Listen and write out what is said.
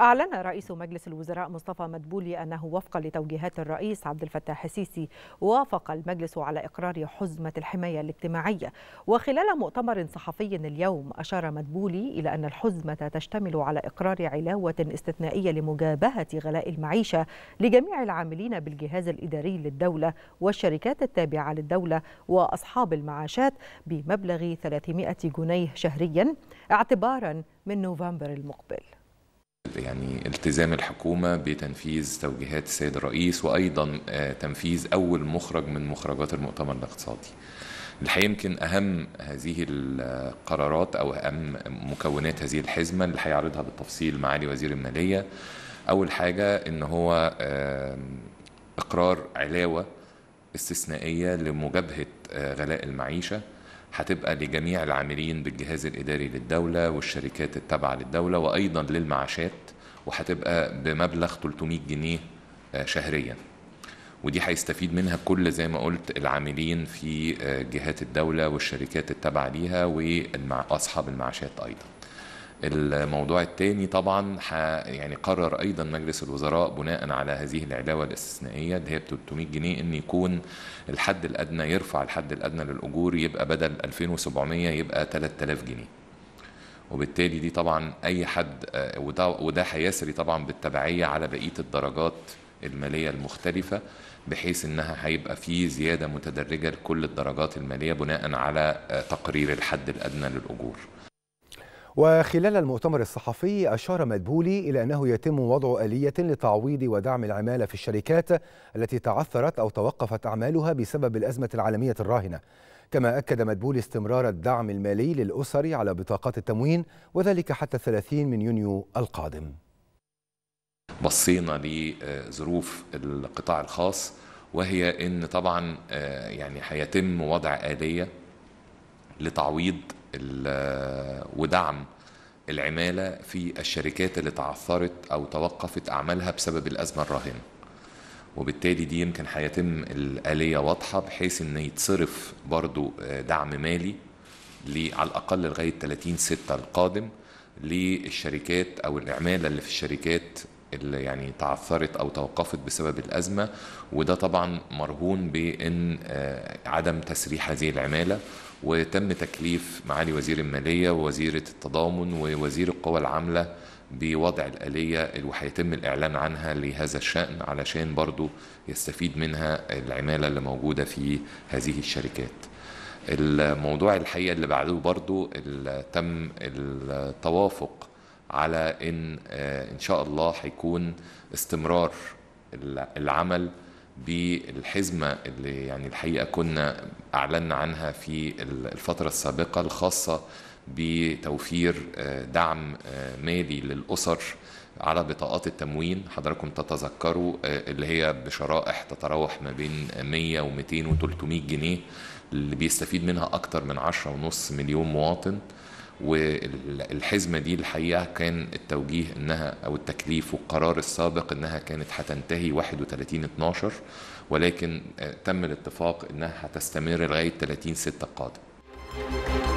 أعلن رئيس مجلس الوزراء مصطفى مدبولي أنه وفقا لتوجيهات الرئيس عبد الفتاح السيسي وافق المجلس على إقرار حزمة الحماية الاجتماعية وخلال مؤتمر صحفي اليوم أشار مدبولي إلى أن الحزمة تشتمل على إقرار علاوة استثنائية لمجابهة غلاء المعيشة لجميع العاملين بالجهاز الإداري للدولة والشركات التابعة للدولة وأصحاب المعاشات بمبلغ 300 جنيه شهريا اعتبارا من نوفمبر المقبل يعني التزام الحكومة بتنفيذ توجيهات السيد الرئيس وأيضا آه، تنفيذ أول مخرج من مخرجات المؤتمر الاقتصادي الحقيقة يمكن أهم هذه القرارات أو أهم مكونات هذه الحزمة اللي هيعرضها بالتفصيل معالي وزير المالية أول حاجة إن هو إقرار علاوة استثنائية لمجابهة آه، غلاء المعيشة هتبقى لجميع العاملين بالجهاز الإداري للدولة والشركات التابعة للدولة وأيضا للمعاشات وهتبقى بمبلغ 300 جنيه آه، شهريا ودي هيستفيد منها كل زي ما قلت العاملين في آه، جهات الدولة والشركات التابعة ليها وأصحاب المعاشات أيضا الموضوع الثاني طبعا يعني قرر ايضا مجلس الوزراء بناء على هذه العلاوه الاستثنائيه اللي هي ب 300 جنيه ان يكون الحد الادنى يرفع الحد الادنى للاجور يبقى بدل 2700 يبقى 3000 جنيه وبالتالي دي طبعا اي حد آه، وده وده هيسري طبعا بالتبعيه على بقيه الدرجات الماليه المختلفه بحيث انها هيبقى في زياده متدرجه لكل الدرجات الماليه بناء على آه، تقرير الحد الادنى للاجور وخلال المؤتمر الصحفي أشار مدبولي إلى أنه يتم وضع آلية لتعويض ودعم العمالة في الشركات التي تعثرت أو توقفت أعمالها بسبب الأزمة العالمية الراهنة كما أكد مدبولي استمرار الدعم المالي للأسر على بطاقات التموين وذلك حتى 30 من يونيو القادم بصينا لظروف القطاع الخاص وهي ان طبعا آه، يعني هيتم وضع آلية لتعويض ودعم العمالة في الشركات اللي تعثرت أو توقفت أعمالها بسبب الأزمة الراهنة وبالتالي دي يمكن هيتم الآلية واضحة بحيث إن يتصرف برضو آه، دعم مالي على الأقل لغاية 30 6 القادم للشركات أو العمالة اللي في الشركات اللي يعني تعثرت او توقفت بسبب الازمه وده طبعا مرهون بان آه، عدم تسريح هذه العماله وتم تكليف معالي وزير الماليه ووزيره التضامن ووزير القوى العامله بوضع الآلية اللي هيتم الإعلان عنها لهذا الشأن علشان برضو يستفيد منها العمالة اللي موجودة في هذه الشركات الموضوع الحقيقة اللي بعده برضو تم التوافق على ان آه، ان شاء الله هيكون استمرار العمل بالحزمة اللي يعني الحقيقة كنا أعلنا عنها في الفترة السابقة الخاصة بتوفير آه، دعم آه، مالي للأسر على بطاقات التموين حضراتكم تتذكروا اللي هي بشرائح تتراوح ما بين 100 و200 و300 جنيه اللي بيستفيد منها أكتر من 10.5 مليون مواطن والحزمة دي الحقيقة كان التوجيه إنها أو التكليف والقرار السابق إنها كانت هتنتهي 31 12 ولكن آه، تم الاتفاق إنها هتستمر لغاية 30 6 القادم.